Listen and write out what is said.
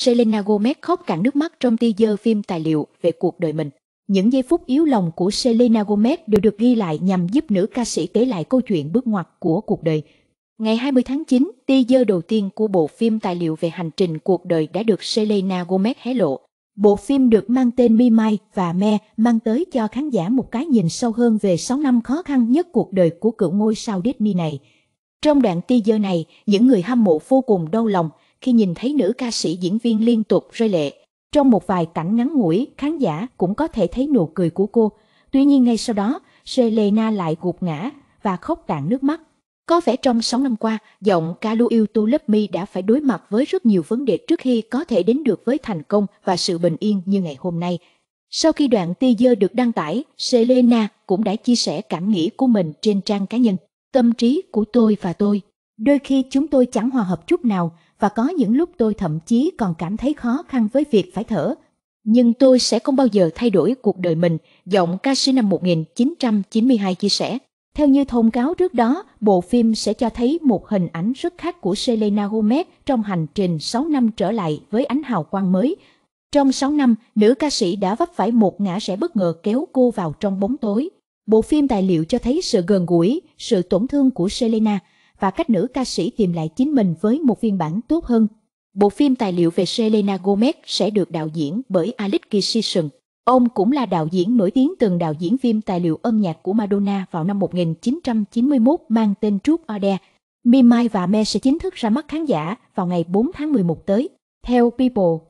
Selena Gomez khóc cạn nước mắt trong teaser phim tài liệu về cuộc đời mình. Những giây phút yếu lòng của Selena Gomez đều được ghi lại nhằm giúp nữ ca sĩ kể lại câu chuyện bước ngoặt của cuộc đời. Ngày 20 tháng 9, teaser đầu tiên của bộ phim tài liệu về hành trình cuộc đời đã được Selena Gomez hé lộ. Bộ phim được mang tên Mi Mai và Me mang tới cho khán giả một cái nhìn sâu hơn về 6 năm khó khăn nhất cuộc đời của cựu ngôi sao Disney này. Trong đoạn teaser này, những người hâm mộ vô cùng đau lòng khi nhìn thấy nữ ca sĩ diễn viên liên tục rơi lệ. Trong một vài cảnh ngắn ngủi, khán giả cũng có thể thấy nụ cười của cô. Tuy nhiên ngay sau đó, Selena lại gục ngã và khóc cạn nước mắt. Có vẻ trong 6 năm qua, giọng ca lưu Yêu Tu Lớp Mi đã phải đối mặt với rất nhiều vấn đề trước khi có thể đến được với thành công và sự bình yên như ngày hôm nay. Sau khi đoạn teaser được đăng tải, Selena cũng đã chia sẻ cảm nghĩ của mình trên trang cá nhân. Tâm trí của tôi và tôi Đôi khi chúng tôi chẳng hòa hợp chút nào và có những lúc tôi thậm chí còn cảm thấy khó khăn với việc phải thở. Nhưng tôi sẽ không bao giờ thay đổi cuộc đời mình, giọng ca sĩ năm 1992 chia sẻ. Theo như thông cáo trước đó, bộ phim sẽ cho thấy một hình ảnh rất khác của Selena Gomez trong hành trình 6 năm trở lại với ánh hào quang mới. Trong 6 năm, nữ ca sĩ đã vấp phải một ngã rẽ bất ngờ kéo cô vào trong bóng tối. Bộ phim tài liệu cho thấy sự gần gũi, sự tổn thương của Selena – và cách nữ ca sĩ tìm lại chính mình với một phiên bản tốt hơn. Bộ phim tài liệu về Selena Gomez sẽ được đạo diễn bởi Alex Kishison. Ông cũng là đạo diễn nổi tiếng từng đạo diễn phim tài liệu âm nhạc của Madonna vào năm 1991 mang tên Trúc Ode. Mimai và Me sẽ chính thức ra mắt khán giả vào ngày 4 tháng 11 tới. Theo People,